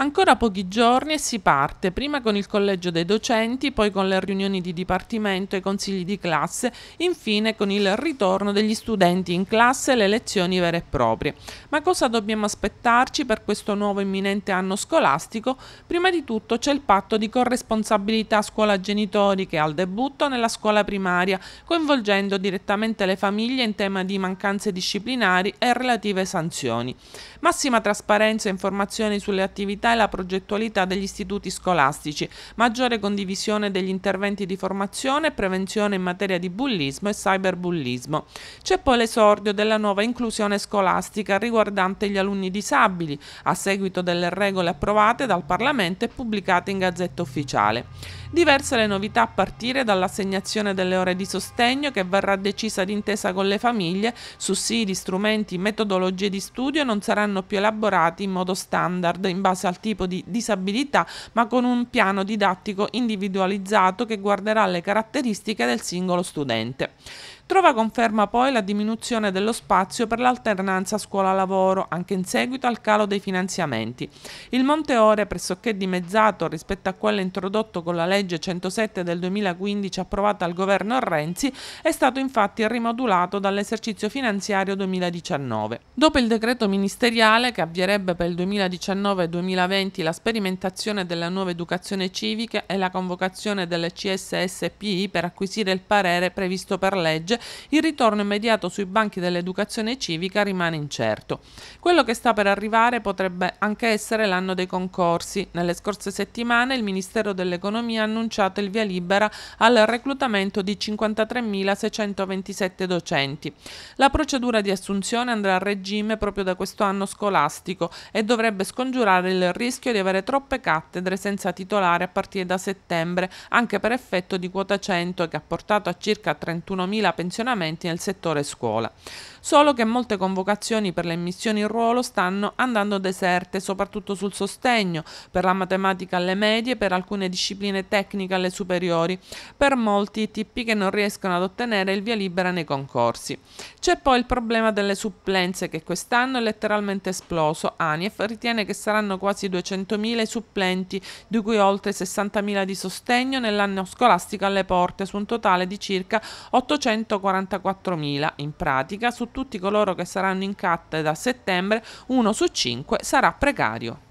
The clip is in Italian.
Ancora pochi giorni e si parte, prima con il collegio dei docenti, poi con le riunioni di dipartimento e consigli di classe, infine con il ritorno degli studenti in classe e le lezioni vere e proprie. Ma cosa dobbiamo aspettarci per questo nuovo imminente anno scolastico? Prima di tutto c'è il patto di corresponsabilità scuola-genitori che è al debutto nella scuola primaria, coinvolgendo direttamente le famiglie in tema di mancanze disciplinari e relative sanzioni. Massima trasparenza e informazioni sulle attività e la progettualità degli istituti scolastici, maggiore condivisione degli interventi di formazione e prevenzione in materia di bullismo e cyberbullismo. C'è poi l'esordio della nuova inclusione scolastica riguardante gli alunni disabili, a seguito delle regole approvate dal Parlamento e pubblicate in Gazzetta Ufficiale. Diverse le novità a partire dall'assegnazione delle ore di sostegno che verrà decisa d'intesa con le famiglie, sussidi, strumenti, metodologie di studio non saranno più elaborati in modo standard in base al tipo di disabilità, ma con un piano didattico individualizzato che guarderà le caratteristiche del singolo studente. Trova conferma poi la diminuzione dello spazio per l'alternanza scuola-lavoro, anche in seguito al calo dei finanziamenti. Il monte ore pressoché dimezzato rispetto a quello introdotto con la legge 107 del 2015 approvata al governo Renzi, è stato infatti rimodulato dall'esercizio finanziario 2019. Dopo il decreto ministeriale che avvierebbe per il 2019-2020 la sperimentazione della nuova educazione civica e la convocazione delle CSSPI per acquisire il parere previsto per legge, il ritorno immediato sui banchi dell'educazione civica rimane incerto. Quello che sta per arrivare potrebbe anche essere l'anno dei concorsi. Nelle scorse settimane il Ministero dell'Economia ha annunciato il via libera al reclutamento di 53.627 docenti. La procedura di assunzione andrà a regime proprio da questo anno scolastico e dovrebbe scongiurare il rischio di avere troppe cattedre senza titolare a partire da settembre, anche per effetto di quota 100 che ha portato a circa 31.000 pensionati pensionamenti nel settore scuola. Solo che molte convocazioni per le missioni in ruolo stanno andando deserte, soprattutto sul sostegno, per la matematica alle medie, per alcune discipline tecniche alle superiori, per molti i TP che non riescono ad ottenere il via libera nei concorsi. C'è poi il problema delle supplenze che quest'anno è letteralmente esploso. ANIEF ritiene che saranno quasi 200.000 i supplenti, di cui oltre 60.000 di sostegno nell'anno scolastico alle porte, su un totale di circa 800 144.000. In pratica, su tutti coloro che saranno in cattedra da settembre, uno su cinque sarà precario.